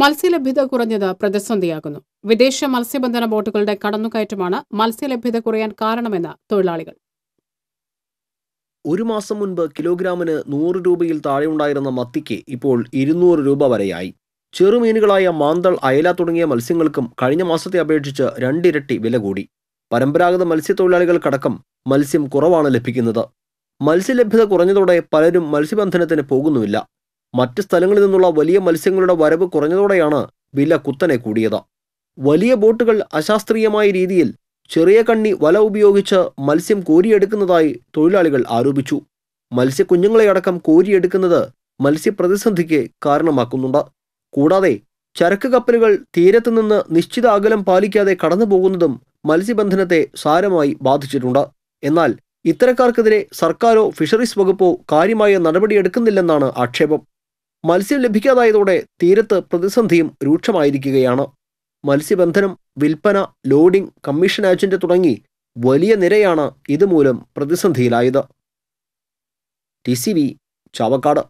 മത്സ്യലഭ്യത കുറഞ്ഞത് പ്രതിസന്ധിയാകുന്നു വിദേശ മത്സ്യബന്ധന ബോട്ടുകളുടെ കടന്നുകയറ്റമാണ് മത്സ്യലഭ്യത കുറയാൻ കാരണമെന്ന് തൊഴിലാളികൾ ഒരു മാസം മുൻപ് കിലോഗ്രാമിന് നൂറ് രൂപയിൽ താഴെയുണ്ടായിരുന്ന മത്തിക്ക് ഇപ്പോൾ ഇരുന്നൂറ് രൂപ വരെയായി ചെറുമീനുകളായ മാന്തൾ അയല തുടങ്ങിയ മത്സ്യങ്ങൾക്കും കഴിഞ്ഞ മാസത്തെ അപേക്ഷിച്ച് രണ്ടിരട്ടി വില കൂടി പരമ്പരാഗത മത്സ്യത്തൊഴിലാളികൾക്കടക്കം മത്സ്യം കുറവാണ് ലഭിക്കുന്നത് മത്സ്യലഭ്യത കുറഞ്ഞതോടെ പലരും മത്സ്യബന്ധനത്തിന് പോകുന്നുമില്ല മറ്റ് സ്ഥലങ്ങളിൽ നിന്നുള്ള വലിയ മത്സ്യങ്ങളുടെ വരവ് കുറഞ്ഞതോടെയാണ് വില കുത്തനെ കൂടിയത് വലിയ ബോട്ടുകൾ അശാസ്ത്രീയമായ രീതിയിൽ ചെറിയ കണ്ണി വല ഉപയോഗിച്ച് മത്സ്യം കോരിയെടുക്കുന്നതായി തൊഴിലാളികൾ ആരോപിച്ചു മത്സ്യക്കുഞ്ഞുങ്ങളെയടക്കം കോരിയെടുക്കുന്നത് മത്സ്യപ്രതിസന്ധിക്ക് കാരണമാക്കുന്നുണ്ട് കൂടാതെ ചരക്ക് കപ്പലുകൾ തീരത്ത് നിന്ന് നിശ്ചിത അകലം പാലിക്കാതെ കടന്നുപോകുന്നതും മത്സ്യബന്ധനത്തെ സാരമായി ബാധിച്ചിട്ടുണ്ട് എന്നാൽ ഇത്തരക്കാർക്കെതിരെ സർക്കാരോ ഫിഷറീസ് വകുപ്പോ കാര്യമായ നടപടിയെടുക്കുന്നില്ലെന്നാണ് ആക്ഷേപം മത്സ്യം ലഭിക്കാതായതോടെ തീരത്ത് പ്രതിസന്ധിയും രൂക്ഷമായിരിക്കുകയാണ് മത്സ്യബന്ധനം വിൽപ്പന ലോഡിംഗ് കമ്മീഷൻ ഏജന്റ് തുടങ്ങി വലിയ നിരയാണ് ഇതുമൂലം പ്രതിസന്ധിയിലായത് ടി സി വി ചാവക്കാട്